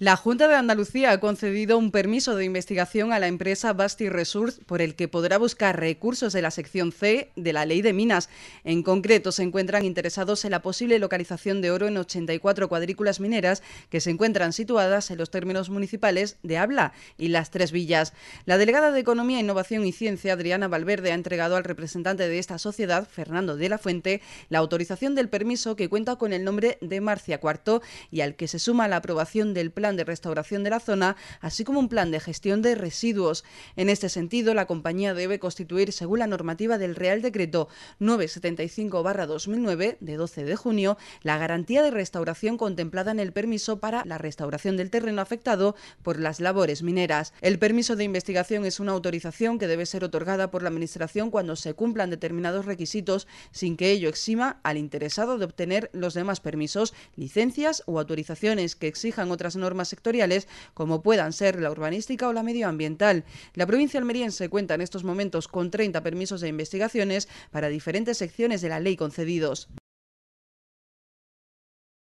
La Junta de Andalucía ha concedido un permiso de investigación a la empresa Basti Resource por el que podrá buscar recursos de la sección C de la Ley de Minas. En concreto, se encuentran interesados en la posible localización de oro en 84 cuadrículas mineras que se encuentran situadas en los términos municipales de Habla y Las Tres Villas. La delegada de Economía, Innovación y Ciencia, Adriana Valverde, ha entregado al representante de esta sociedad, Fernando de la Fuente, la autorización del permiso que cuenta con el nombre de Marcia Cuarto y al que se suma la aprobación del plan de restauración de la zona, así como un plan de gestión de residuos. En este sentido, la compañía debe constituir, según la normativa del Real Decreto 975-2009, de 12 de junio, la garantía de restauración contemplada en el permiso para la restauración del terreno afectado por las labores mineras. El permiso de investigación es una autorización que debe ser otorgada por la Administración cuando se cumplan determinados requisitos, sin que ello exima al interesado de obtener los demás permisos, licencias o autorizaciones que exijan otras normas sectoriales como puedan ser la urbanística o la medioambiental. La provincia almeriense cuenta en estos momentos con 30 permisos de investigaciones para diferentes secciones de la ley concedidos.